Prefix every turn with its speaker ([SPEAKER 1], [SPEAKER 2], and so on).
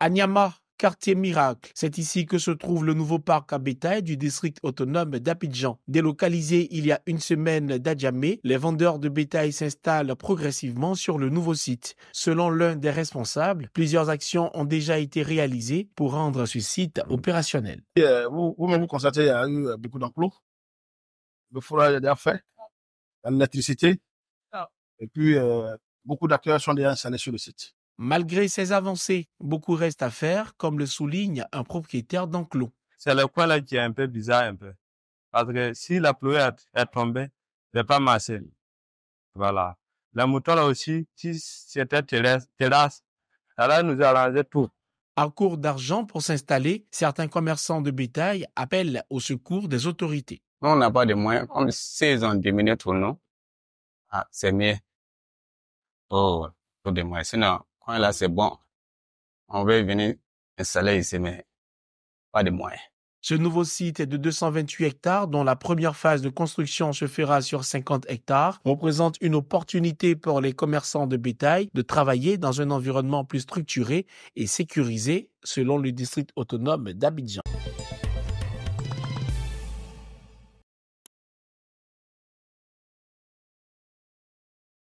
[SPEAKER 1] À quartier miracle. C'est ici que se trouve le nouveau parc à bétail du district autonome d'Abidjan. Délocalisé il y a une semaine d'Adjamé, les vendeurs de bétail s'installent progressivement sur le nouveau site. Selon l'un des responsables, plusieurs actions ont déjà été réalisées pour rendre ce site mm. opérationnel.
[SPEAKER 2] Euh, vous, vous, vous constatez qu'il y a eu euh, beaucoup d'emplois. Le fourrage est déjà fait, l'électricité, ah. et puis euh, beaucoup d'acteurs sont déjà installés sur le site. Malgré ces avancées, beaucoup
[SPEAKER 1] reste à faire, comme le souligne un propriétaire d'enclos.
[SPEAKER 3] C'est le coin là qui est un peu bizarre, un peu. Parce que si la pluie est, tombée, c'est pas Marcel. Voilà.
[SPEAKER 1] La mouton là aussi, si c'était terrasse, elle là nous arrangeait tout. À court d'argent pour s'installer, certains commerçants de bétail appellent au secours des
[SPEAKER 4] autorités. On n'a pas de moyens, comme 16 ans diminuent ou non? Ah, c'est mieux. Oh, tout de moyens. Sinon, là, c'est bon. On veut venir installer ici, mais pas de moyens.
[SPEAKER 1] Ce nouveau site de 228 hectares, dont la première phase de construction se fera sur 50 hectares, représente une opportunité pour les commerçants de bétail de travailler dans un environnement plus structuré et sécurisé, selon le district autonome d'Abidjan.